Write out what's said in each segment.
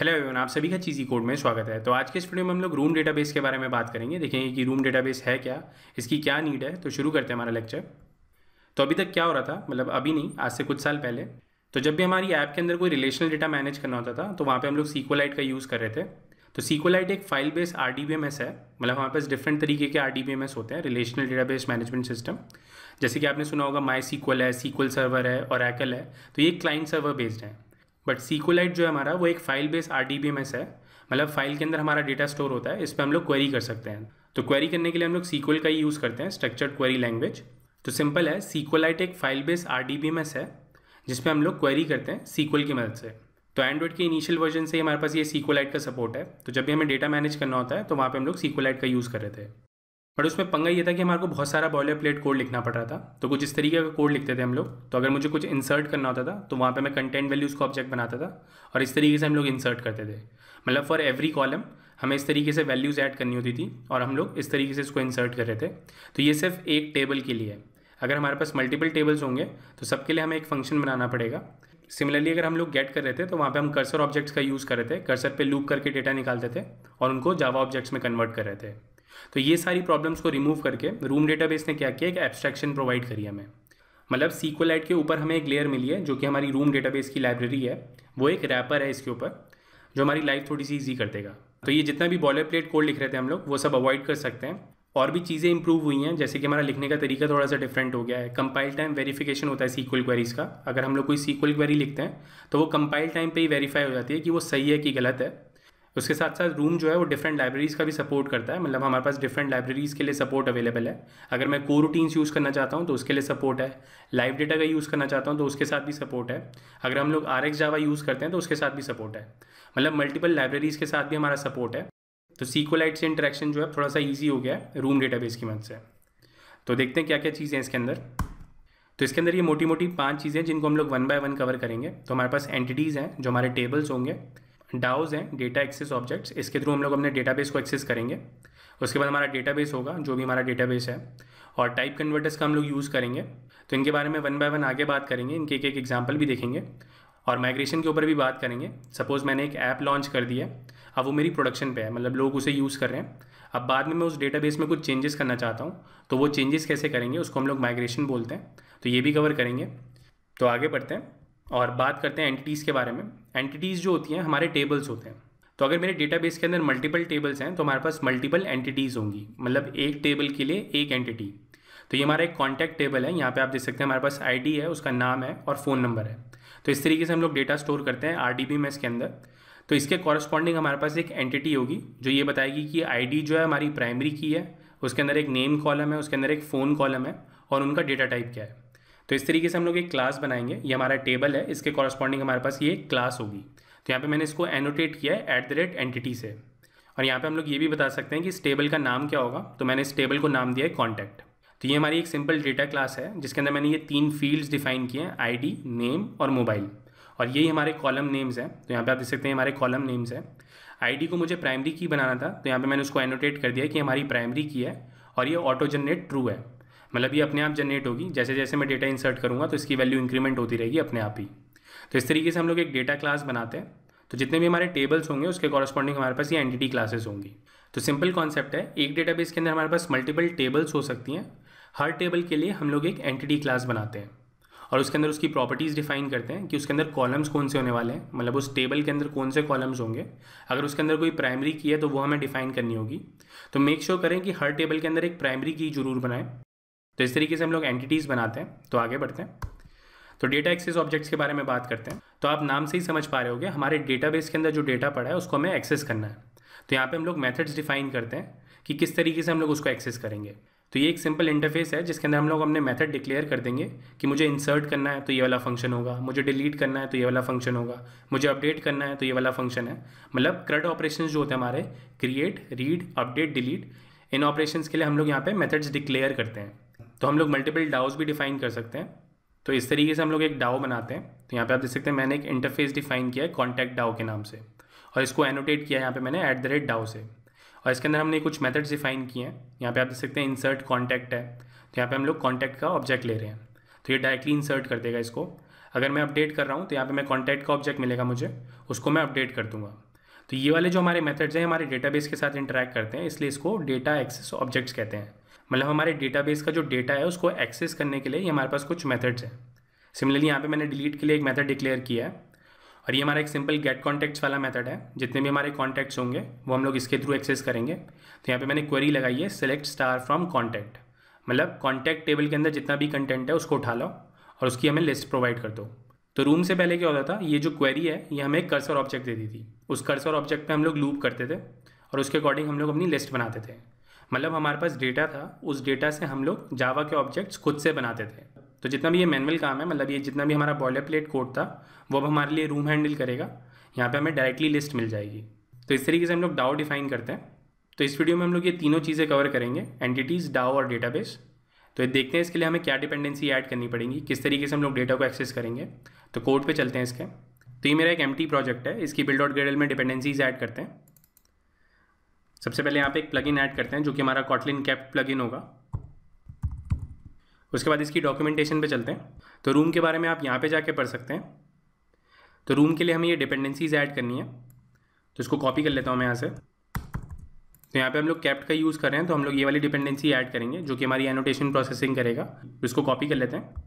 hello Avon आप सभी का चीज़ी कोड में स्वागत है तो आज के इस वीडियो में हम लोग रूम डेटाबेस के बारे में बात करेंगे देखेंगे कि रूम डेटाबेस है क्या इसकी क्या नीड है तो शुरू करते हैं हमारा लेक्चर तो अभी तक क्या हो रहा था मतलब अभी नहीं आज से कुछ साल पहले तो जब भी हमारी ऐप के अंदर कोई रिलेशनल डेटा मैनेज करना होता था तो वहाँ पर हम लोग सीकोलाइट का यूज़ कर रहे थे तो सीकोलाइट एक file base R D B M S है मतलब हमारे पास डिफरेंट तरीके के R D B M S होते हैं रिलेशनल बेस मैनेजमेंट सिस्टम जैसे कि आपने सुना होगा माई सीक्वल है सीक्वल सर्वर है और एकल है तो ये क्लाइंट सर्वर बेस्ड है बट सीकोलाइट जो है हमारा वो एक फाइल बेस आर डी है मतलब फाइल के अंदर हमारा डेटा स्टोर होता है इस पर हम लोग क्वेरी कर सकते हैं तो क्वेरी करने के लिए हम लोग सीक्वल का ही यूज़ करते हैं स्ट्रक्चर्ड क्वेरी लैंग्वेज तो सिंपल है सीक्वलाइट एक फाइल बेस आर डी है जिसपे हम लोग क्वेरी करते हैं सीक्वल की मदद से तो एंड्रॉइड के इनिशियल वर्जन से ही हमारे पास ये सीक्वलाइट का सपोर्ट है तो जब भी हमें डेटा मैनेज करना होता है तो वहाँ पे हम लोग सीक्वलाइट का यूज़ कर रहे थे बट उसमें पंगा ये था कि हमारे को बहुत सारा बॉयलर प्लेट कोड लिखना पड़ रहा था तो कुछ इस तरीके का कोड लिखते थे हम लोग तो अगर मुझे कुछ इंसर्ट करना होता था तो वहाँ पर मैं कंटेंट वैल्यू उसको ऑब्जेक्ट बनाता था और इस तरीके से हम लोग इंसर्ट करते थे मतलब फॉर एवरी कॉलम हमें इस तरीके से वैल्यूज़ ऐड करनी होती थी और हम लोग इस तरीके से इसको इंसर्ट कर रहे थे तो ये सिर्फ एक टेबल के लिए है अगर हमारे पास मल्टीपल टेबल्स होंगे तो सबके लिए हमें एक फंक्शन बनाना पड़ेगा सिमिलरली अगर हम लोग गेट कर रहे थे तो वहाँ पे हम कर्सर ऑब्जेक्ट्स का यूज़ कर रहे थे कर्सर पे लूप करके डेटा निकालते थे और उनको जावा ऑब्जेक्ट्स में कन्वर्ट कर रहे थे तो ये सारी प्रॉब्लम्स को रिमूव करके रूम डेटाबेस ने क्या किया एक एब्स्ट्रैक्शन प्रोवाइड करी हमें मतलब सीक्वल के ऊपर हमें एक लेयर मिली है जो कि हमारी रूम डेटाबेस की लाइब्रेरी है वो एक रैपर है इसके ऊपर जो हमारी लाइफ थोड़ी सी ईजी कर देगा तो ये जितना भी बॉलर प्लेट कोड लिख रहे थे हम लोग वो सब अवॉइड कर सकते हैं और भी चीज़ें इंप्रूव हुई हैं जैसे कि हमारा लिखने का तरीका थोड़ा सा डिफरेंट हो गया है कंपाइल टाइम वेरिफिकेशन होता है सीक्वल क्वेरीज़ का अगर हम लोग कोई सीक्वल क्वेरी लिखते हैं तो वो कंपाइल टाइम पे ही वेरीफाई हो जाती है कि वो सही है कि गलत है उसके साथ साथ रूम जो है वो डिफरेंट लाइब्रेरीज़ का भी सपोर्ट करता है मतलब हमारे पास डिफरेंट लाइब्रेरीज़ के लिए सपोर्ट अवेलेबल है अगर मैं को रूटीन्स यूज़ करना चाहता हूँ तो उसके लिए सपोर्ट है लाइव डेटा का यूज़ करना चाहता हूँ तो उसके साथ भी सपोर्ट है अगर हम लोग आर एक्स जावा यूज़ करते हैं तो उसके साथ भी सपोर्ट है मतलब मल्टीपल लाइब्रेरीज़ के साथ भी हमारा सपोर्ट है तो सीकोलाइट से इंटरेक्शन जो है थोड़ा सा ईजी हो गया है रूम बेस की मदद से तो देखते हैं क्या क्या चीज़ें इसके अंदर तो इसके अंदर ये मोटी मोटी पाँच चीज़ें जिनको हम लोग वन बाय वन कवर करेंगे तो हमारे पास एंटिटीज़ हैं जो हमारे टेबल्स होंगे डाउज हैं डेटा एक्सेस ऑब्जेक्ट्स इसके थ्रू हम लोग अपने डेटाबेस को एक्सेस करेंगे उसके बाद हमारा डेटाबेस होगा जो भी हमारा डेटाबेस है और टाइप कन्वर्टर्स का हम लोग यूज़ करेंगे तो इनके बारे में वन बाय वन आगे बात करेंगे इनके एक एक एग्जाम्पल भी देखेंगे और माइग्रेशन के ऊपर भी बात करेंगे सपोज़ मैंने एक ऐप लॉन्च कर दिया अब वो मेरी प्रोडक्शन पे है मतलब लोग उसे यूज़ कर रहे हैं अब बाद में मैं उस डेटाबेस में कुछ चेंजेस करना चाहता हूँ तो वो चेंजेस कैसे करेंगे उसको हम लोग माइग्रेशन बोलते हैं तो ये भी कवर करेंगे तो आगे बढ़ते हैं और बात करते हैं एंटिटीज़ के बारे में एंटिटीज़ जो होती हैं हमारे टेबल्स होते हैं तो अगर मेरे डेटाबेस के अंदर मल्टीपल टेबल्स हैं तो हमारे पास मल्टीपल एंटिटीज़ होंगी मतलब एक टेबल के लिए एक एंटिटी तो ये हमारा एक कॉन्टैक्ट टेबल है यहाँ पे आप देख सकते हैं हमारे पास आईडी है उसका नाम है और फ़ोन नंबर है तो इस तरीके से हम लोग डेटा स्टोर करते हैं आर में इसके अंदर तो इसके कॉरस्पॉन्डिंग हमारे पास एक एंटिटी होगी जो ये बताएगी कि आईडी जो है हमारी प्राइमरी की है उसके अंदर एक नेम कॉलम है उसके अंदर एक फ़ोन कॉलम है और उनका डेटा टाइप क्या है तो इस तरीके से हम लोग एक क्लास बनाएंगे ये हमारा टेबल है इसके कॉरस्पॉन्डिंग हमारे पास ये क्लास होगी तो यहाँ पे मैंने इसको एनोटेट किया है एट द रेट एंटिटी से और यहाँ पे हम लोग ये भी बता सकते हैं कि इस टेबल का नाम क्या होगा तो मैंने इस टेबल को नाम दिया है कॉन्टैक्ट तो ये हमारी एक सिंपल डेटा क्लास है जिसके अंदर मैंने ये तीन फील्ड्स डिफाइन किए हैं आईडी नेम और मोबाइल और यही हमारे कॉलम नेम्स हैं तो यहाँ पे आप देख सकते हैं हमारे कॉलम नेम्स हैं आईडी को मुझे प्राइमरी की बनाना था तो यहाँ पे मैंने उसको एनोटेट कर दिया कि हमारी प्राइमरी की है और ये ऑटो जनरेट ट्रू है मतलब ये अपने आप जनरेट होगी जैसे जैसे मैं डेटा इंसर्ट करूँगा तो इसकी वैल्यू इंक्रीमेंट होती रहेगी अपने आप ही तो इस तरीके से हम लोग एक डेटा क्लास बनाते हैं तो जितने भी हमारे टेबल्स होंगे उसके कॉरस्पॉन्डिंग हमारे पास ये एंटिटी क्लासेस होंगी तो सिंपल कॉन्सेप्ट है एक डेटाबेस के अंदर हमारे पास मल्टीपल टेबल्स हो सकती हैं हर टेबल के लिए हम लोग एक एंटिटी क्लास बनाते हैं और उसके अंदर उसकी प्रॉपर्टीज़ डिफाइन करते हैं कि उसके अंदर कॉलम्स कौन से होने वाले हैं मतलब उस टेबल के अंदर कौन से कॉलम्स होंगे अगर उसके अंदर कोई प्राइमरी की है तो वो हमें डिफाइन करनी होगी तो मेक श्योर sure करें कि हर टेबल के अंदर एक प्राइमरी की जरूर बनाएं तो इस तरीके से हम लोग एंटिटीज़ बनाते हैं तो आगे बढ़ते हैं तो डेटा एक्सेस ऑब्जेक्ट्स के बारे में बात करते हैं तो आप नाम से ही समझ पा रहे होगे हमारे डेटाबेस के अंदर जो डेटा पड़ा है उसको हमें एक्सेस करना है तो यहाँ पे हम लोग मेथड्स डिफाइन करते हैं कि किस तरीके से हम लोग उसको एक्सेस करेंगे तो ये एक सिंपल इंटरफेस है जिसके अंदर हम लोग अपने मेथड डिक्लेयर कर देंगे कि मुझे इंसर्ट करना है तो ये वाला फंक्शन होगा मुझे डिलीट करना है तो ये वाला फंक्शन होगा मुझे अपडेट करना है तो ये वाला फंक्शन है मतलब क्रड ऑपरेशन जो होते हैं हमारे क्रिएट रीड अपडेट डिलीट इन ऑपरेशन के लिए हम लोग यहाँ पे मेथड्स डिक्लेयर करते हैं तो हम लोग मल्टीपल डाउज भी डिफाइन कर सकते हैं तो इस तरीके से हम लोग एक डाओ बनाते हैं तो यहाँ पे आप देख सकते हैं मैंने एक इंटरफेस डिफाइन किया है कॉन्टैक्ट डाओ के नाम से और इसको एनोटेट किया यहाँ पे मैंने ऐट द रेट डाओ से और इसके अंदर हमने कुछ मेथड्स डिफाइन किए हैं यहाँ पे आप देख सकते हैं इंसर्ट कॉन्टैक्ट है तो यहाँ पे हम लोग कॉन्टैक्ट का ऑब्जेक्ट ले रहे हैं तो ये डायरेक्टली इंसर्ट कर देगा इसको अगर मैं अपडेट कर रहा हूँ तो यहाँ पर मैं कॉन्टैक्ट का ऑब्जेक्ट मिलेगा मुझे उसको मैं अपडेट कर दूँगा तो ये वाले जो हमारे मेथड्स हैं हमारे डेटाबेस के साथ इंटरेक्ट करते हैं इसलिए इसको डेटा एक्सेस ऑब्जेक्ट्स कहते हैं मतलब हमारे डेटाबेस का जो डेटा है उसको एक्सेस करने के लिए ये हमारे पास कुछ मेथड्स हैं सिमिलरली यहाँ पे मैंने डिलीट के लिए एक मेथड डिक्लेयर किया है और ये हमारा एक सिंपल गेट कॉन्टैक्ट्स वाला मेथड है जितने भी हमारे कॉन्टैक्ट्स होंगे वो हम लोग इसके थ्रू एक्सेस करेंगे तो यहाँ पर मैंने क्वेरी लगाई है सेलेक्ट स्टार फ्रॉम कॉन्टैक्ट मतलब कॉन्टैक्ट टेबल के अंदर जितना भी कंटेंट है उसको उठा लो और उसकी हमें लिस्ट प्रोवाइड कर दो तो रूम से पहले क्या होता था ये जो क्वेरी है ये हमें एक कर्सर ऑब्जेक्ट देती थी उस कर्सर ऑब्जेक्ट पे हम लोग लूप करते थे और उसके अकॉर्डिंग हम लोग अपनी लिस्ट बनाते थे मतलब हमारे पास डेटा था उस डेटा से हम लोग जावा के ऑब्जेक्ट्स खुद से बनाते थे तो जितना भी ये मैनुअल काम है मतलब ये जितना भी हमारा बॉयलर प्लेट कोड था वो अब हमारे लिए रूम हैंडल करेगा यहाँ पे हमें डायरेक्टली लिस्ट मिल जाएगी तो इस तरीके से हम लोग डाओ डिफाइन करते हैं तो इस वीडियो में हम लोग ये तीनों चीज़ें कवर करेंगे एंटिटीज़ डाओ और डेटा तो ये देखते हैं इसके लिए हमें क्या डिपेंडेंसी ऐड करनी पड़ेगी किस तरीके से हम लोग डेटा को एक्सेस करेंगे तो कोड पर चलते हैं इसके तो ये मेरा एक एम प्रोजेक्ट है इसकी बिल्ड डॉट ग्रेडल में डिपेंडेंसीज ऐड करते हैं सबसे पहले यहाँ पे एक प्लगइन ऐड करते हैं जो कि हमारा कॉटलिन कैप प्लगइन होगा उसके बाद इसकी डॉक्यूमेंटेशन पे चलते हैं तो रूम के बारे में आप यहाँ पे जाके पढ़ सकते हैं तो रूम के लिए हमें ये डिपेंडेंसीज ऐड करनी है तो इसको कॉपी कर लेता हूँ मैं यहाँ से तो यहाँ पे हम लोग कैप्ट का यूज़ कर रहे हैं तो हम लोग ये वाली डिपेंडेंसी ऐड करेंगे जो कि हमारी एनोटेशन प्रोसेसिंग करेगा इसको कॉपी कर लेते हैं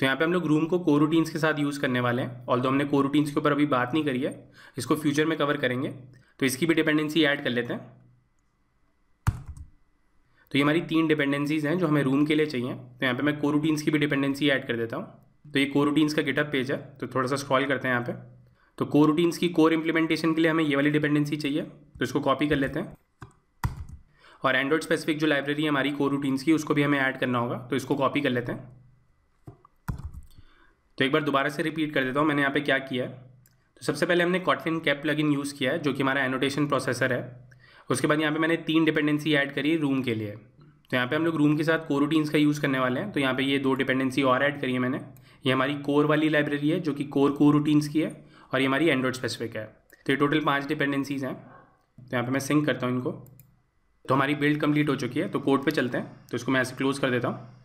तो यहाँ पे हम लोग रूम को कोरूटीन्स के साथ यूज़ करने वाले हैं ऑल हमने कोरूटीन्स के ऊपर अभी बात नहीं करी है इसको फ्यूचर में कवर करेंगे तो इसकी भी डिपेंडेंसी ऐड कर लेते हैं तो ये हमारी तीन डिपेंडेंसीज़ हैं जो हमें रूम के लिए चाहिए तो यहाँ पे मैं कोरूटीन्स की भी डिपेंडेंसी ऐड कर देता हूँ तो ये कोरूटीन्स का गिटअप पेज है तो थोड़ा सा स्क्रॉल करते हैं यहाँ पर तो कोरूटीन्स की कोर इम्प्लीमेंटेशन के लिए हमें ये वाली डिपेंडेंसी चाहिए तो इसको कॉपी कर लेते हैं और एंड्रॉइड स्पेसिफिक जो लाइब्रेरी है हमारी कोरूटीन्स की उसको भी हमें ऐड करना होगा तो इसको कॉपी कर लेते हैं तो एक बार दोबारा से रिपीट कर देता हूँ मैंने यहाँ पे क्या किया है तो सबसे पहले हमने कॉटफिन कैप लगिन यूज़ किया है जो कि हमारा एनोटेशन प्रोसेसर है उसके बाद यहाँ पे मैंने तीन डिपेंडेंसी ऐड करी है रूम के लिए तो यहाँ पे हम लोग रूम के साथ कोरूटीन्स का यूज़ करने वाले हैं तो यहाँ पे ये दो डिपेंडेंसी और ऐड करी है मैंने ये हमारी कोर वाली लाइब्रेरी है जो कि कोर रूटीन्स की है और ये हमारी एंड्रॉइड स्पेसिफिक है तो ये टोटल पाँच डिपेंडेंसीज़ हैं तो यहाँ पर मैं सिंक करता हूँ इनको तो हमारी बिल्ड कम्प्लीट हो चुकी है तो कोर्ट पर चलते हैं तो इसको मैं ऐसे क्लोज़ कर देता हूँ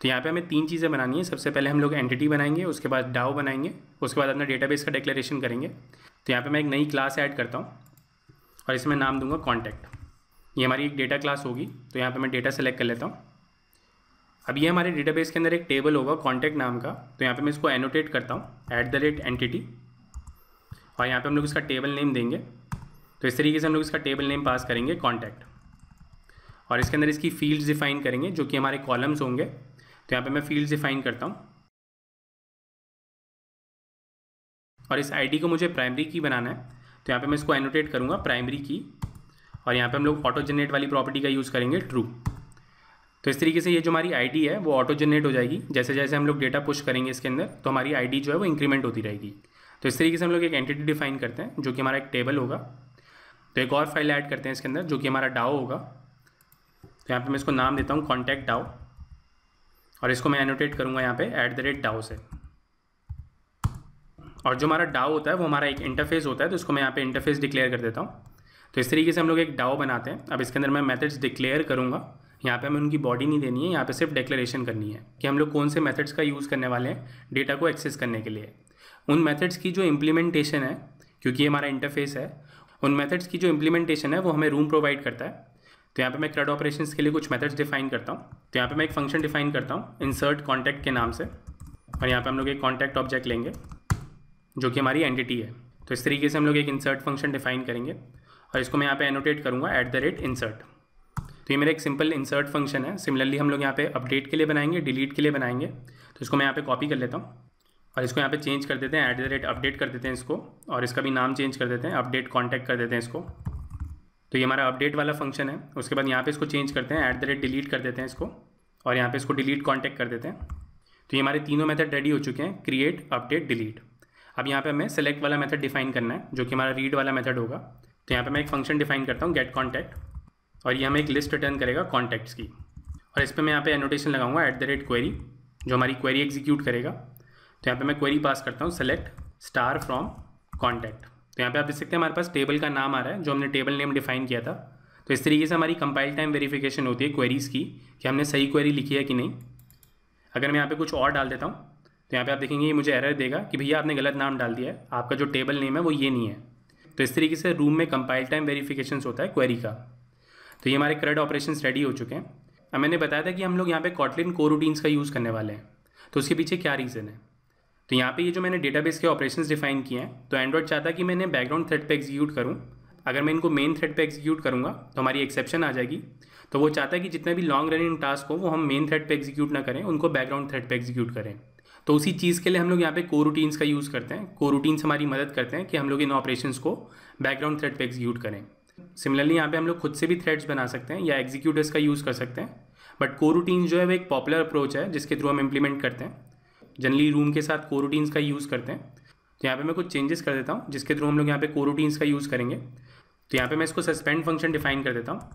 तो यहाँ पे हमें तीन चीज़ें बनानी है सबसे पहले हम लोग एंटिटी बनाएंगे उसके बाद डाओ बनाएंगे उसके बाद अपना डेटाबेस का डिक्लेरेशन करेंगे तो यहाँ पे मैं एक नई क्लास ऐड करता हूँ और इसमें नाम दूंगा कॉन्टैक्ट ये हमारी एक डेटा क्लास होगी तो यहाँ पर मैं डेटा सेलेक्ट कर लेता हूँ अब ये हमारे डेटाबेस के अंदर एक टेबल होगा कॉन्टैक्ट नाम का तो यहाँ पर मैं इसको एनोटेट करता हूँ ऐट द रेट एंटिटी और यहाँ पर हम लोग इसका टेबल नेम देंगे तो इस तरीके से हम लोग इसका टेबल नेम पास करेंगे कॉन्टैक्ट और इसके अंदर इसकी फील्ड्स डिफाइन करेंगे जो कि हमारे कॉलम्स होंगे तो यहाँ पे मैं फील्ड डिफाइन करता हूँ और इस आईडी को मुझे प्राइमरी की बनाना है तो यहाँ पे मैं इसको एनोटेट करूँगा प्राइमरी की और यहाँ पे हम लोग ऑटो जनरेट वाली प्रॉपर्टी का यूज़ करेंगे ट्रू तो इस तरीके से ये जो हमारी आईडी है वो ऑटो जनरेट हो जाएगी जैसे जैसे हम लोग डेटा पुश करेंगे इसके अंदर तो हमारी आई जो है वो इंक्रीमेंट होती रहेगी तो इस तरीके से हम लोग एक एंटिटी डिफाइन करते हैं जो कि हमारा एक टेबल होगा तो एक और फाइल ऐड करते हैं इसके अंदर जो कि हमारा डाओ होगा तो यहाँ पर मैं इसको नाम देता हूँ कॉन्टैक्ट डाओ और इसको मैं एनोटेट करूँगा यहाँ पे एट द रेट डाओ से और जो हमारा डाओ होता है वो हमारा एक इंटरफेस होता है तो इसको मैं यहाँ पे इंटरफेस डिक्लेयर कर देता हूँ तो इस तरीके से हम लोग एक डाओ बनाते हैं अब इसके अंदर मैं मेथड्स डिक्लेयर करूँगा यहाँ पे हमें उनकी बॉडी नहीं देनी है यहाँ पे सिर्फ डिक्लेरेशन करनी है कि हम लोग कौन से मेथड्स का यूज़ करने वाले हैं डेटा को एक्सेस करने के लिए उन मेथड्स की जो इम्प्लीमेंटेशन है क्योंकि ये हमारा इंटरफेस है उन मेथड्स की जो इम्प्लीमेंटेशन है वो हमें रूम प्रोवाइड करता है तो यहाँ पे मैं क्रेड ऑपरेशन के लिए कुछ मेथड्स डिफाइन करता हूँ तो यहाँ पे मैं एक फंक्शन डिफाइन करता हूँ इंसर्ट कॉन्टैक्ट के नाम से और यहाँ पे हम लोग एक कॉन्टैक्ट ऑब्जेक्ट लेंगे जो कि हमारी एंटिटी है तो इस तरीके से हम लोग एक इंसर्ट फंक्शन डिफाइन करेंगे और इसको मैं यहाँ पे एनोटेट करूँगा एट द रेट इंसर्ट तो ये मेरा एक सिंपल इंसर्ट फंक्शन है सिमिलरली हम लोग यहाँ पे अपडेट के लिए बनाएंगे डिलीट के लिए बनाएंगे तो इसको मैं यहाँ पे कॉपी कर लेता हूँ और इसको यहाँ पे चेंज कर देते हैं एट द रेट अपडेट कर देते हैं इसको और इसका भी नाम चेंज कर देते हैं अपडेट कॉन्टैक्ट कर देते हैं इसको तो ये हमारा अपडेट वाला फंक्शन है उसके बाद यहाँ पे इसको चेंज करते हैं ऐट द रेट डिलीट कर देते हैं इसको और यहाँ पे इसको डिलीट कॉन्टैक्ट कर देते हैं तो ये हमारे तीनों मेथड रेडी हो चुके हैं क्रिएट अपडेट डिलीट अब यहाँ पे हमें सेलेक्ट वाला मेथड डिफाइन करना है जो कि हमारा रीड वाला मेथड होगा तो यहाँ पे मैं एक फंक्शन डिफाइन करता हूँ गेट कॉन्टैक्ट और ये हमें एक लिस्ट रिटर्न करेगा कॉन्टैक्ट्स की और इस पर मैं यहाँ पे एनोटेशन लगाऊंगा एट द रेट क्वेरी जो हमारी क्वेरी एग्जीक्यूट करेगा तो यहाँ पर मैं क्वेरी पास करता हूँ सेलेक्ट स्टार फ्रॉम कॉन्टैक्ट तो यहाँ पे आप देख सकते हैं हमारे पास टेबल का नाम आ रहा है जो हमने टेबल नेम डिफाइन किया था तो इस तरीके से हमारी कंपाइल टाइम वेरिफिकेशन होती है क्वेरीज़ की कि हमने सही क्वेरी लिखी है कि नहीं अगर मैं यहाँ पे कुछ और डाल देता हूँ तो यहाँ पे आप देखेंगे ये मुझे एरर देगा कि भैया आपने गलत नाम डाल दिया है आपका जो टेबल नेम है वो ये नहीं है तो इस तरीके से रूम में कंपाइल टाइम वेरीफ़िकेशन होता है क्वेरी का तो ये हमारे करंट ऑपरेशन रेडी हो चुके हैं अब मैंने बताया था कि हम लोग यहाँ पे कॉटलिन को का यूज़ करने वाले हैं तो उसके पीछे क्या रीज़न है तो यहाँ पे ये जो मैंने डेटाबेस के ऑपरेशंस डिफाइन किए हैं तो एंड्रॉइड चाहता है कि मैंने बैकग्राउंड थ्रेड पे एग्जीक्यूट करूँ अगर मैं इनको मेन थ्रेड पे एग्जीक्यूट करूँगा तो हमारी एक्सेप्शन आ जाएगी तो वो चाहता है कि जितना भी लॉन्ग रनिंग टास्क हो वो हम मेन थ्रेड पे एग्जीक्यूट ना करें उनको बैकग्राउंड थ्रेड पे एग्जीक्यूट करें तो उसी चीज़ के लिए हम लोग यहाँ पे को रूटीन्स का यूज़ करते हैं को रूटीन्स हमारी मदद करते हैं कि हम लोग इन ऑपरेशन को बैकग्राउंड थ्रेड पे एग्जीक्यूट करें सिमिलरली यहाँ पे हम लोग खुद से भी थ्रेड्स बना सकते हैं या एग्जीक्यूटर्स का यूज़ कर सकते हैं बट को रूटीन जो है वो एक पॉपुलर अप्रोच है जिसके थ्रू हम इम्प्लीमेंट करते हैं जनरली रूम के साथ कोरोटीन्स का यूज़ करते हैं तो यहाँ पे मैं कुछ चेंजेस कर देता हूँ जिसके थ्रू हम लोग यहाँ पे कोरोटीन्स का यूज़ करेंगे तो यहाँ पे मैं इसको सस्पेंड फंक्शन डिफाइन कर देता हूँ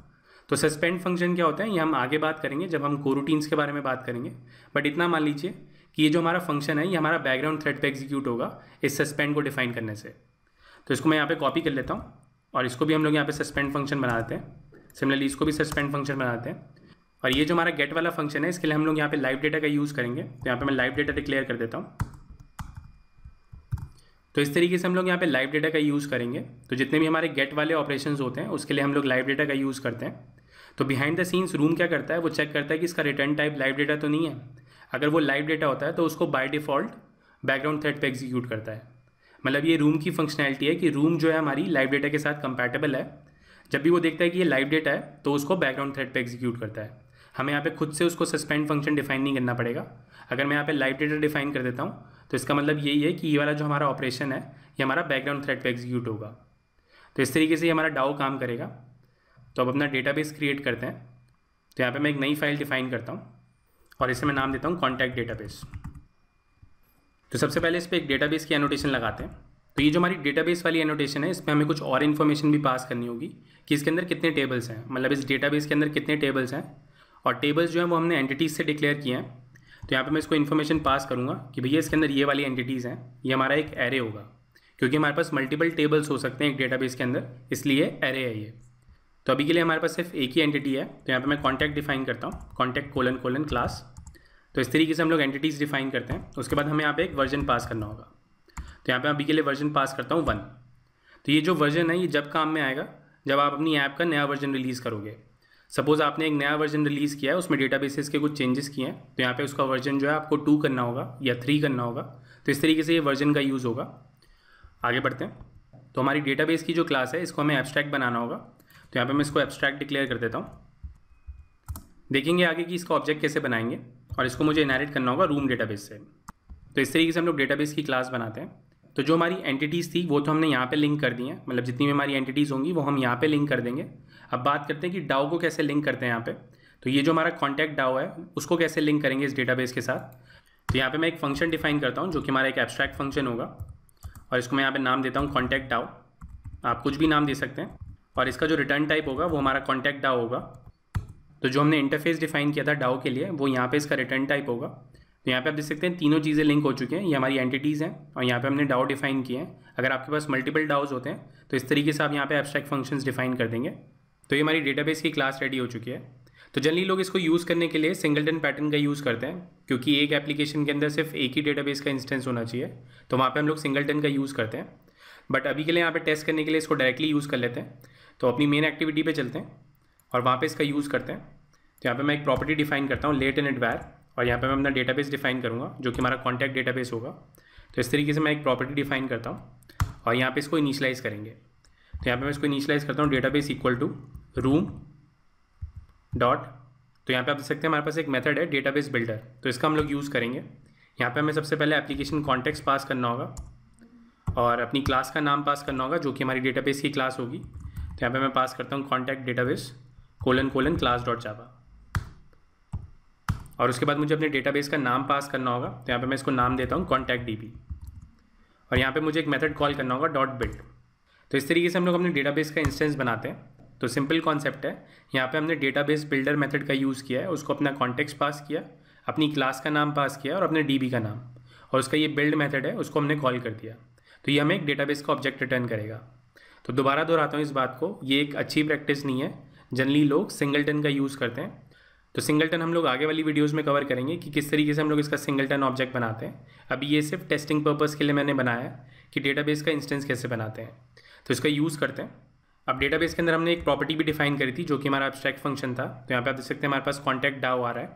तो सस्पेंड फंक्शन क्या होता है ये हम आगे बात करेंगे जब हम कोरोटीन्स के बारे में बात करेंगे बट इतना मान लीजिए कि ये जो हमारा फंक्शन है ये हमारा बैकग्राउंड थ्रेड पर एग्जीक्यूट होगा इस सस्पेंड को डिफाइन करने से तो इसको मैं यहाँ पर कॉपी कर लेता हूँ और इसको भी हम लोग यहाँ पर सस्पेंड फंक्शन बनाते हैं सिमिलरली इसको भी सस्पेंड फंक्शन बनाते हैं और ये जो हमारा गेट वाला फंक्शन है इसके लिए हम लोग यहाँ पे लाइव डेटा का यूज़ करेंगे तो यहाँ पे मैं लाइव डेटा डिक्लेयर कर देता हूँ तो इस तरीके से हम लोग यहाँ पे लाइव डेटा का यूज़ करेंगे तो जितने भी हमारे गेट वाले ऑपरेशन होते हैं उसके लिए हम लोग लाइव डेटा का यूज़ करते हैं तो बिहाइंड द सीन्स रूम क्या करता है वो चेक करता है कि इसका रिटर्न टाइप लाइव डेटा तो नहीं है अगर वो लाइव डेटा होता है तो उसको बाई डिफ़ॉल्ट बैकग्राउंड थ्रेड पर एग्जीक्यूट करता है मतलब ये रूम की फंक्शनैलिटी है कि रूम जो है हमारी लाइव डेटा के साथ कंपैटिबल है जब भी वो देखता है कि ये लाइव डेटा है तो उसको बैकग्राउंड थ्रेड पे एग्जीक्यूट करता है हमें यहाँ पे खुद से उसको सस्पेंड फंक्शन डिफाइन नहीं करना पड़ेगा अगर मैं यहाँ पे लाइव डेटा डिफाइन कर देता हूँ तो इसका मतलब यही है कि ये वाला जो हमारा ऑपरेशन है ये हमारा बैकग्राउंड थ्रेड पर एग्जीक्यूट होगा तो इस तरीके से ये हमारा डाओ काम करेगा तो अब अपना बेस क्रिएट करते हैं तो यहाँ पर मैं एक नई फाइल डिफाइन करता हूँ और इसे मैं नाम देता हूँ कॉन्टैक्ट डेटा तो सबसे पहले इस पर एक डेटा की एनोटेशन लगाते हैं तो ये जो हमारी डेटाबेस वाली एनोटेशन है इसमें हमें कुछ और इन्फॉर्मेशन भी पास करनी होगी कि इसके अंदर कितने टेबल्स हैं मतलब इस डेटाबेस के अंदर कितने टेबल्स हैं और टेबल्स जो है वो हमने एंटिटीज़ से डिक्लेयर किए हैं तो यहाँ पे मैं इसको इन्फॉर्मेशन पास करूँगा कि भैया इसके अंदर ये वाली एंटिटीज़ हैं ये हमारा एक एरे होगा क्योंकि हमारे पास मल्टीपल टेबल्स हो सकते हैं एक डेटा के अंदर इसलिए एरे है ये तो अभी के लिए हमारे पास सिर्फ एक ही एंटिटी है तो यहाँ पर मैं कॉन्टैक्ट डिफाइन करता हूँ कॉन्टैक्ट कोलन कोलन क्लास तो इस तरीके से हम लोग एंटिटीज़ डिफाइन करते हैं उसके बाद हमें यहाँ पे एक वर्जन पास करना होगा तो यहाँ पे अभी के लिए वर्जन पास करता हूँ वन तो ये जो वर्जन है ये जब काम में आएगा जब आप अपनी ऐप का नया वर्जन रिलीज़ करोगे सपोज़ आपने एक नया वर्जन रिलीज़ किया है उसमें डेटा के कुछ चेंजेस किए हैं तो यहाँ पे उसका वर्जन जो है आपको टू करना होगा या थ्री करना होगा तो इस तरीके से ये वर्जन का यूज़ होगा आगे बढ़ते हैं तो हमारी डेटाबेस की जो क्लास है इसको हमें एब्स्ट्रैक्ट बनाना होगा तो यहाँ पर मैं इसको एब्स्ट्रैक्ट डिक्लेयर कर देता हूँ देखेंगे आगे कि इसका ऑब्जेक्ट कैसे बनाएंगे और इसको मुझे इनहेरिट करना होगा रूम डेटाबेस से तो इस तरीके से हम लोग डेटाबेस की क्लास बनाते हैं तो जो हमारी एंटिटीज़ थी वो तो हमने यहाँ पे लिंक कर दी हैं मतलब जितनी भी हमारी एंटिटीज़ होंगी वो हम यहाँ पे लिंक कर देंगे अब बात करते हैं कि डाओ को कैसे लिंक करते हैं यहाँ पे तो ये जो हमारा कॉन्टैक्ट डाओ है उसको कैसे लिंक करेंगे इस डेटाबेस के साथ तो यहाँ पर मैं एक फंक्शन डिफाइन करता हूँ जो कि हमारा एक एब्स्ट्रैक्ट फंक्शन होगा और इसको मैं यहाँ पर नाम देता हूँ कॉन्टैक्ट डाओ आप कुछ भी नाम दे सकते हैं और इसका जो रिटर्न टाइप होगा वो हमारा कॉन्टैक्ट डाओ होगा तो जो हमने इंटरफेस डिफाइन किया था डाओ के लिए वो यहाँ पर इसका रिटर्न टाइप होगा तो यहाँ पे आप देख सकते हैं तीनों चीज़ें लिंक हो चुकी हैं ये हमारी एंटिटीज़ हैं और यहाँ पे हमने डाउ डिफाइन किए हैं अगर आपके पास मल्टीपल डाउज होते हैं तो इस तरीके से आप यहाँ पे एब्स्ट्रैक्ट फंक्शंस डिफाइन कर देंगे तो ये हमारी डेटाबेस की क्लास रेडी हो चुकी है तो जनरली लोग इसको यूज़ करने के लिए सिंगलटन पैटर्न का यूज़ करते हैं क्योंकि एक एप्लीकेशन के अंदर सिर्फ एक ही डेटाबेस का इंस्टेंस होना चाहिए तो वहाँ पर हम लोग सिंगलटन का यूज़ करते हैं बट अभी के लिए यहाँ पर टेस्ट करने के लिए इसको डायरेक्टली यूज़ कर लेते हैं तो अपनी मेन एक्टिविटी पर चलते हैं और वहाँ पर इसका यूज़ करते हैं तो यहाँ पर मैं एक प्रॉपर्टी डिफाइन करता हूँ लेट एंड एडवायर और यहाँ पे मैं अपना बेस डिफाइन करूँगा जो कि हमारा कॉन्टैक्ट बेस होगा तो इस तरीके से मैं एक प्रॉपर्टी डिफाइन करता हूँ और यहाँ पे इसको इनिशलाइज करेंगे तो यहाँ पे मैं इसको इनिशलाइज करता हूँ base equal to Room dot तो यहाँ पे आप देख सकते हैं हमारे पास एक मेथड है डेटाबेस बिल्डर तो इसका हम लोग यूज़ करेंगे यहाँ पे हमें सबसे पहले एप्लीकेशन कॉन्टेक्स पास करना होगा और अपनी क्लास का नाम पास करना होगा जो कि हमारी डेटाबेस की क्लास होगी तो यहाँ पे मैं पास करता हूँ contact database colon colon class dot Java और उसके बाद मुझे अपने डेटाबेस का नाम पास करना होगा तो यहाँ पे मैं इसको नाम देता हूँ कॉन्टैक्ट डी और यहाँ पे मुझे एक मेथड कॉल करना होगा डॉट बिल्ड तो इस तरीके से हम लोग अपने डेटाबेस का इंस्टेंस बनाते हैं तो सिंपल कॉन्सेप्ट है यहाँ पे हमने डेटाबेस बिल्डर मेथड का यूज़ किया है उसको अपना कॉन्टेक्स्ट पास किया अपनी क्लास का नाम पास किया और अपने डी का नाम और उसका ये बिल्ड मेथड है उसको हमने कॉल कर दिया तो ये हमें एक डेटाबेस का ऑब्जेक्ट रिटर्न करेगा तो दोबारा दोहराता हूँ इस बात को ये एक अच्छी प्रैक्टिस नहीं है जनरली लोग सिंगल का यूज़ करते हैं तो सिंगलटन हम लोग आगे वाली वीडियोस में कवर करेंगे कि किस तरीके से हम लोग इसका सिंगलटन ऑब्जेक्ट बनाते हैं अभी ये सिर्फ टेस्टिंग पर्पज़ के लिए मैंने बनाया कि डेटाबेस का इंस्टेंस कैसे बनाते हैं तो इसका यूज़ करते हैं अब डेटाबेस के अंदर हमने एक प्रॉपर्टी भी डिफाइन करी थी जो कि हमारा एब्सट्रैक्ट फंक्शन था तो यहाँ पे आप देख सकते हैं हमारे पास कॉन्टैक्ट डाव आ रहा है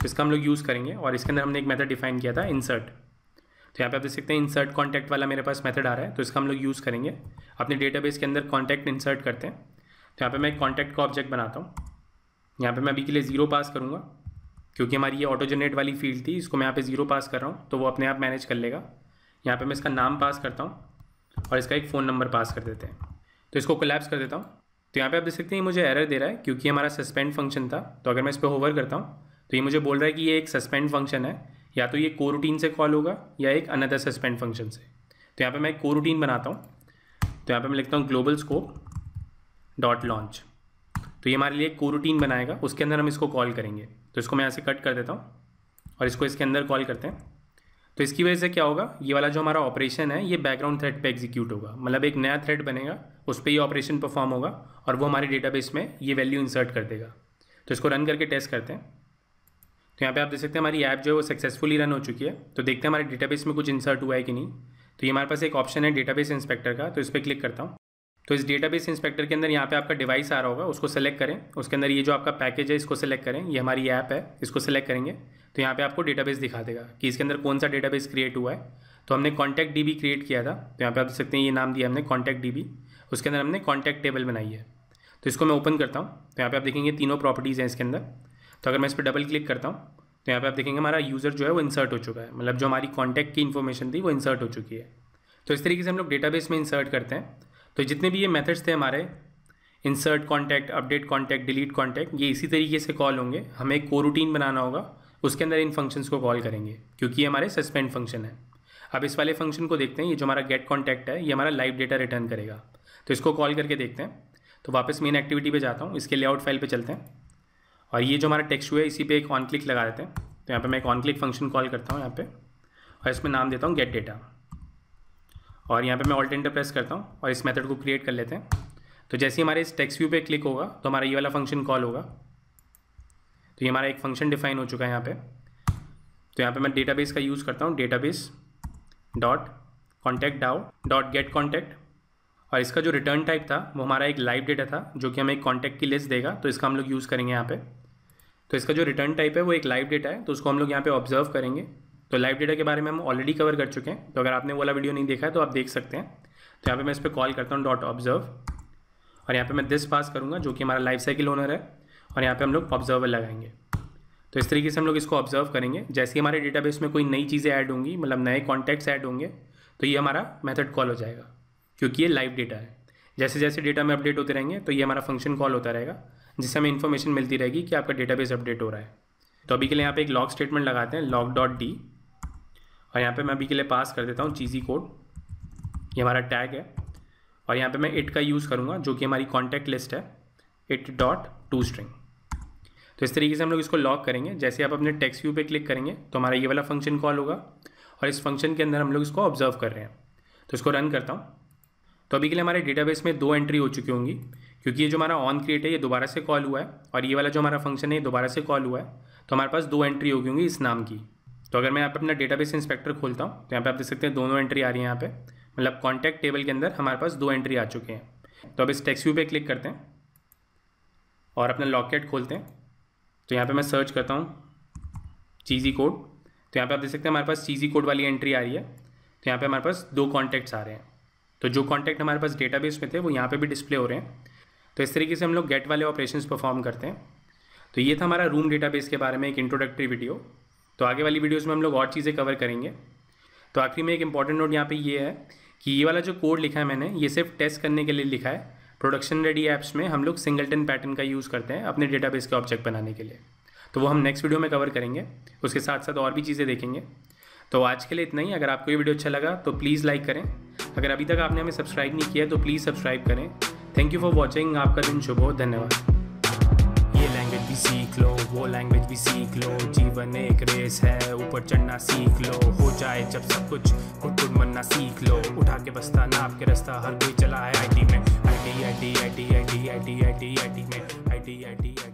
तो इसका हम लोग यूज़ करेंगे और इसके अंदर हमने एक मेथड डिफाइन किया था इंसर्ट तो यहाँ पे आप देख सकते हैं इंसर्ट कॉन्टैक्ट वाला मेरे पास मेथड आ रहा है तो इसका हम लोग यूज़ करेंगे अपने डेटाबेस के अंदर कॉन्टैक्ट इंसर्ट करते हैं तो यहाँ पर मैं एक कॉन्टैक्ट का ऑब्जेक्ट बनाता हूँ यहाँ पे मैं अभी के लिए ज़ीरो पास करूँगा क्योंकि हमारी ये ऑटो जनरेट वाली फील्ड थी इसको मैं यहाँ पे ज़ीरो पास कर रहा हूँ तो वो अपने आप मैनेज कर लेगा यहाँ पे मैं इसका नाम पास करता हूँ और इसका एक फ़ोन नंबर पास कर देते हैं तो इसको कोलैप्स कर देता हूँ तो यहाँ पर आप देख सकते हैं मुझे एरर दे रहा है क्योंकि हमारा सस्पेंड फंक्शन था तो अगर मैं इस पर होवर करता हूँ तो ये मुझे बोल रहा है कि ये एक सस्पेंड फंक्शन है या तो ये को रूटीन से कॉल होगा या एक अनदर सस्पेंड फंक्शन से तो यहाँ पर मैं एक को रूटीन बनाता हूँ तो यहाँ पर मैं लिखता हूँ ग्लोबल स्कोप डॉट लॉन्च तो ये हमारे लिए एक कोरूटीन बनाएगा उसके अंदर हम इसको कॉल करेंगे तो इसको मैं यहाँ से कट कर देता हूँ और इसको इसके अंदर कॉल करते हैं तो इसकी वजह से क्या होगा ये वाला जो हमारा ऑपरेशन है ये बैकग्राउंड थ्रेड पे एग्जीक्यूट होगा मतलब एक नया थ्रेड बनेगा उस पर ये ऑपरेशन परफॉर्म होगा और वो हमारे डेटाबेस में ये वैल्यू इंसर्ट कर देगा तो इसको रन करके टेस्ट करते हैं तो यहाँ पे आप देख सकते हैं हमारी ऐप जो है वो सक्सेसफुली रन हो चुकी है तो देखते हैं हमारे डेटाबेस में कुछ इंसर्ट हुआ है कि नहीं तो ये हमारे पास एक ऑप्शन है डेटाबेस इंस्पेक्टर का तो इस पर क्लिक करता हूँ तो इस डेटाबेस इंस्पेक्टर के अंदर यहाँ पे आपका डिवाइस आ रहा होगा उसको सेलेक्ट करें उसके अंदर ये जो आपका पैकेज है इसको सेलेक्ट करें ये हमारी ऐप है इसको सेलेक्ट करेंगे तो यहाँ पे आपको डेटाबेस दिखा देगा कि इसके अंदर कौन सा डेटाबेस क्रिएट हुआ है तो हमने कॉन्टैक्ट डी क्रिएट किया था तो यहाँ पर आप देख सकते हैं ये नाम दिया हमने कॉन्टैक्ट डी उसके अंदर हमने कॉन्टैक्ट टेबल बनाई है तो इसको मैं ओपन करता हूँ तो यहाँ पर आप देखेंगे तीनों प्रॉपर्टीज़ हैं इसके अंदर तो अगर मैं इस पर डबल क्लिक करता हूँ तो यहाँ पर आप देखेंगे हमारा यूज़र जो है वो इंसर्ट हो चुका है मतलब जो हमारी कॉन्टैक्ट की इन्फॉर्मेशन थी वो इंसर्ट हो चुकी है तो इस तरीके से हम लोग डेटाबेस में इंसर्ट करते हैं तो जितने भी ये मेथड्स थे हमारे insert contact update contact delete contact ये इसी तरीके से कॉल होंगे हमें एक को रूटीन बनाना होगा उसके अंदर इन फंक्शंस को कॉल करेंगे क्योंकि ये हमारे सस्पेंड फंक्शन है अब इस वाले फंक्शन को देखते हैं ये जो हमारा गेट कॉन्टैक्ट है ये हमारा लाइव डेटा रिटर्न करेगा तो इसको कॉल करके देखते हैं तो वापस मेन एक्टिविटी पर जाता हूँ इसके लेआउट फाइल पर चलते हैं और ये जो हमारा टेक्स हुआ है इसी पर एक ऑन क्लिक लगा देते हैं तो यहाँ पर मैं एक ऑन क्लिक फंक्शन कॉल करता हूँ यहाँ पर और इसमें नाम देता हूँ गेट डेटा और यहाँ पे मैं ऑल्ट इंटर प्रेस करता हूँ और इस मेथड को क्रिएट कर लेते हैं तो जैसे ही हमारे इस टेक्स व्यू पे क्लिक होगा तो हमारा ये वाला फंक्शन कॉल होगा तो ये हमारा एक फंक्शन डिफाइन हो चुका है यहाँ पे तो यहाँ पे मैं डेटाबेस का यूज़ करता हूँ database dot contact DAO dot get contact और इसका जो रिटर्न टाइप था वो हमारा एक लाइव डेटा था जो कि हमें एक कॉन्टैक्ट की लिस्ट देगा तो इसका हम लोग यूज़ करेंगे यहाँ पर तो इसका जो रिटर्न टाइप है वो एक लाइव डेटा है तो उसको हम लोग यहाँ पर ऑब्जर्व करेंगे तो लाइव डेटा के बारे में हम ऑलरेडी कवर कर चुके हैं तो अगर आपने वाला वीडियो नहीं देखा है तो आप देख सकते हैं तो यहाँ पे मैं इस पर कॉल करता हूँ डॉट ऑब्जर्व और यहाँ पे मैं दिस पास करूँगा जो कि हमारा लाइफ साइकिल ओनर है और यहाँ पे हम लोग ऑब्जर्वर लगाएंगे तो इस तरीके से हम लोग इसको ऑब्जर्व करेंगे जैसे हमारे डेटा में कोई नई चीज़ें ऐड होंगी मतलब नए कॉन्टैक्ट्स ऐड होंगे तो ये हमारा मैथड कॉल हो जाएगा क्योंकि ये लाइव डेटा है जैसे जैसे डेटा में अपडेट होते रहेंगे तो ये हमारा फंक्शन कॉल होता रहेगा जिससे हमें इन्फॉर्मेशन मिलती रहेगी कि आपका डेटाबेस अपडेट हो रहा है तो अभी के लिए यहाँ पे एक लॉग स्टेटमेंट लगाते हैं लॉग डॉट डी और यहाँ पे मैं अभी के लिए पास कर देता हूँ चीज़ी कोड ये हमारा टैग है और यहाँ पे मैं इट का यूज़ करूँगा जो कि हमारी कॉन्टैक्ट लिस्ट है इट डॉट टू स्ट्रिंग तो इस तरीके से हम लोग इसको लॉक करेंगे जैसे आप अपने टेक्स्ट व्यू पे क्लिक करेंगे तो हमारा ये वाला फंक्शन कॉल होगा और इस फंक्शन के अंदर हम लोग इसको ऑब्जर्व कर रहे हैं तो इसको रन करता हूँ तो अभी के लिए हमारे डेटाबेस में दो एंट्री हो चुकी होंगी क्योंकि ये जो हमारा ऑन क्रिएट है ये दोबारा से कॉल हुआ है और ये वाला जो हमारा फंक्शन है ये दोबारा से कॉल हुआ है तो हमारे पास दो एंट्री होगी होंगी इस नाम की तो अगर मैं यहाँ पे अपना डेटाबेस इंस्पेक्टर खोलता हूँ तो यहाँ पे आप देख सकते हैं दोनों एंट्री आ रही है यहाँ पे मतलब कॉन्टैक्ट टेबल के अंदर हमारे पास दो एंट्री आ चुके हैं तो अब इस टेक्स व्यू पे क्लिक करते हैं और अपना लॉकेट खोलते हैं तो यहाँ पे मैं सर्च करता हूँ चीज़ी कोड तो यहाँ पे आप देख सकते हैं हमारे पास चीज़ी कोड वाली एंट्री आ रही है तो यहाँ पे हमारे पास दो कॉन्टैक्ट्स आ रहे हैं तो जो कॉन्टैक्ट हमारे पास डेटा में थे वो यहाँ पर भी डिस्प्ले हो रहे हैं तो इस तरीके से हम लोग गेट वाले ऑपरेशंस परफॉर्म करते हैं तो ये था हमारा रूम डेटाबेस के बारे में एक इंट्रोडक्टरी वीडियो तो आगे वाली वीडियोज़ में हम लोग और चीज़ें कवर करेंगे तो आखिरी में एक इंपॉर्टेंट नोट यहाँ पे ये है कि ये वाला जो कोड लिखा है मैंने ये सिर्फ टेस्ट करने के लिए लिखा है प्रोडक्शन रेडी ऐप्स में हम लोग सिंगलटन पैटर्न का यूज़ करते हैं अपने डेटाबेस के ऑब्जेक्ट बनाने के लिए तो वो हम नेक्स्ट वीडियो में कवर करेंगे उसके साथ साथ और भी चीज़ें देखेंगे तो आज के लिए इतना ही अगर आपको ये वीडियो अच्छा लगा तो प्लीज़ लाइक करें अगर अभी तक आपने हमें सब्सक्राइब नहीं किया तो प्लीज़ सब्सक्राइब करें थैंक यू फॉर वॉचिंग आपका दिन शुभ हो धन्यवाद ये लैंग्वेज भी सीख लो वो लैंग्वेज भी सीख लो जीवन एक रेस है ऊपर चढ़ना सीख लो हो जाए जब सब कुछ खुद खुद मनना सीख लो उठा के बस्ता ना आपके रास्ता हर कोई चला है आई में I T I T I T I T I T I T I T में I T I T I